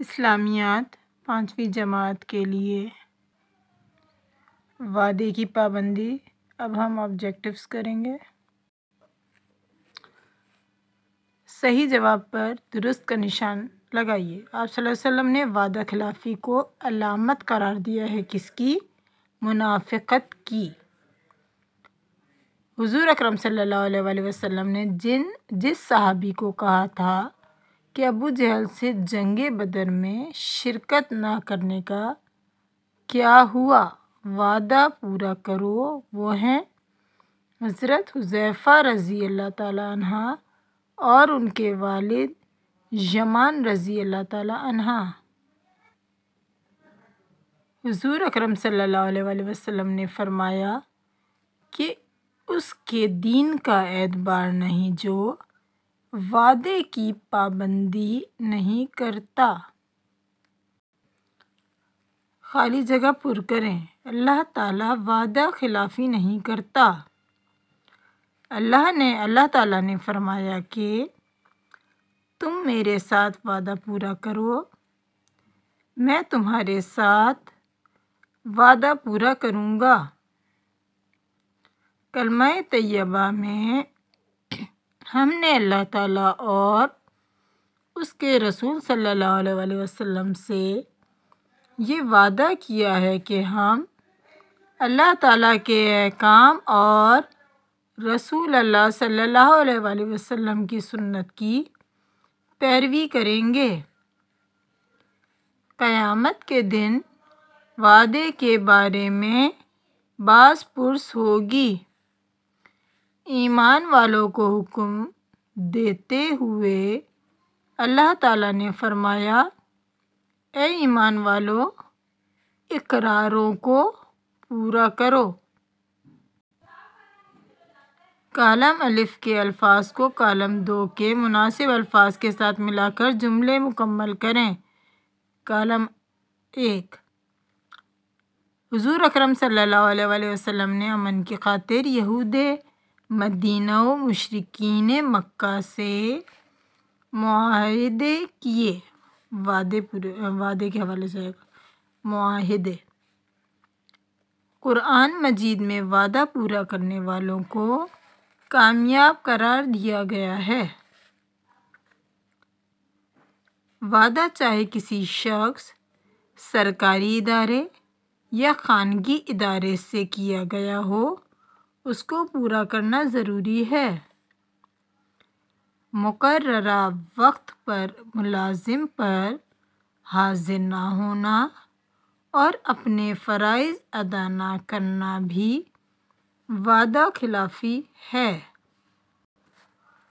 इस्लामियात पाँचवीं जमात के लिए वादे की पाबंदी अब हम ऑब्जेक्टिव्स करेंगे सही जवाब पर दुरुस्त का निशान लगाइए आप वसल्लम ने वादा खिलाफी को अलामत करार दिया है किसकी मुनाफ़त की हुजूर अकरम सल्लल्लाहु अलैहि वसल्लम ने जिन जिस सहाबी को कहा था कि अबू जहल से जंग बदर में शिरकत ना करने का क्या हुआ वादा पूरा करो वो हैं हज़रत हुजैफ़ा रज़ी अल्लाह तहा और उनके वालिद यमान रज़ी अल्लाह तहा हजूर अक्रम सल्लल्लाहु अलैहि वसल्लम ने फरमाया कि उसके दीन का एतबार नहीं जो वादे की पाबंदी नहीं करता खाली जगह पुर करें अल्लाह ताला वादा खिलाफी नहीं करता अल्लाह ने अल्लाह ताला ने फरमाया कि तुम मेरे साथ वादा पूरा करो मैं तुम्हारे साथ वादा पूरा करूँगा कलमाए तैयबा में हमने अल्लाह ताला और उसके रसूल सल्लल्लाहु अलैहि वसल्लम से ये वादा किया है कि हम अल्लाह ताला के काम और रसूल अल्लाह सल्लल्लाहु अलैहि वसल्लम की सुन्नत की पैरवी करेंगे क़यामत के दिन वादे के बारे में बास पुरस होगी ईमान वालों को हुक्म देते हुए अल्लाह ताला ने फरमाया ए ईमान वालों इकरारों को पूरा करो कालम अलिफ़ के अल्फाज को कालम दो के मुनासिब अल्फाज के साथ मिलाकर जुमले मुकम्मल करें कालम एक हजूर अक्रम सल्लल्लाहु अलैहि वसल्लम ने अमन की खातिर यहूद मदीना मशरकिन मक्का से माहदे किए वादे पूरे वादे के हवाले से आएगा माहदे कुरान मजीद में वादा पूरा करने वालों को कामयाब करार दिया गया है वादा चाहे किसी शख्स सरकारी इदारे या खानगी इदारे से किया गया हो उसको पूरा करना ज़रूरी है मुकर वक्त पर मुलाजिम पर हाजिर ना होना और अपने फ़राइज़ अदा ना करना भी वादा खिलाफ़ी है